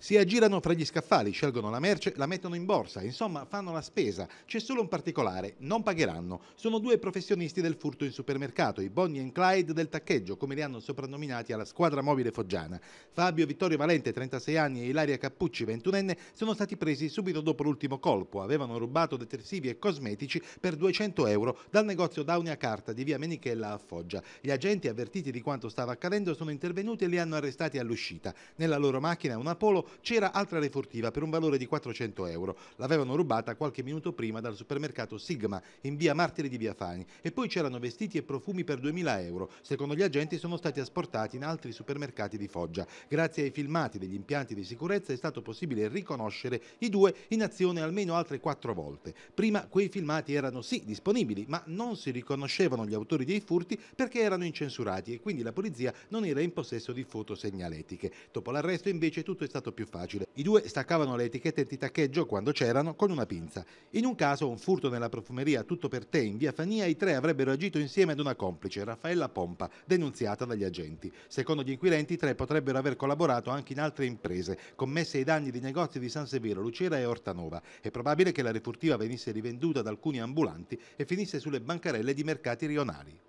Si aggirano fra gli scaffali, scelgono la merce, la mettono in borsa, insomma fanno la spesa. C'è solo un particolare, non pagheranno. Sono due professionisti del furto in supermercato, i Bonnie e Clyde del taccheggio, come li hanno soprannominati alla squadra mobile foggiana. Fabio Vittorio Valente, 36 anni, e Ilaria Cappucci, 21enne, sono stati presi subito dopo l'ultimo colpo. Avevano rubato detersivi e cosmetici per 200 euro dal negozio Daunia Carta di via Menichella a Foggia. Gli agenti avvertiti di quanto stava accadendo sono intervenuti e li hanno arrestati all'uscita. Nella loro macchina un Apollo c'era altra refurtiva per un valore di 400 euro. L'avevano rubata qualche minuto prima dal supermercato Sigma in via Martiri di via Fani e poi c'erano vestiti e profumi per 2000 euro. Secondo gli agenti sono stati asportati in altri supermercati di Foggia. Grazie ai filmati degli impianti di sicurezza è stato possibile riconoscere i due in azione almeno altre quattro volte. Prima quei filmati erano sì disponibili ma non si riconoscevano gli autori dei furti perché erano incensurati e quindi la polizia non era in possesso di fotosegnaletiche. Dopo l'arresto invece tutto è stato più facile. I due staccavano le etichette di taccheggio quando c'erano con una pinza. In un caso, un furto nella profumeria Tutto per te in via Fania, i tre avrebbero agito insieme ad una complice, Raffaella Pompa, denunziata dagli agenti. Secondo gli inquirenti, i tre potrebbero aver collaborato anche in altre imprese, commesse ai danni di negozi di San Severo, Lucera e Ortanova. È probabile che la refurtiva venisse rivenduta da alcuni ambulanti e finisse sulle bancarelle di mercati rionali.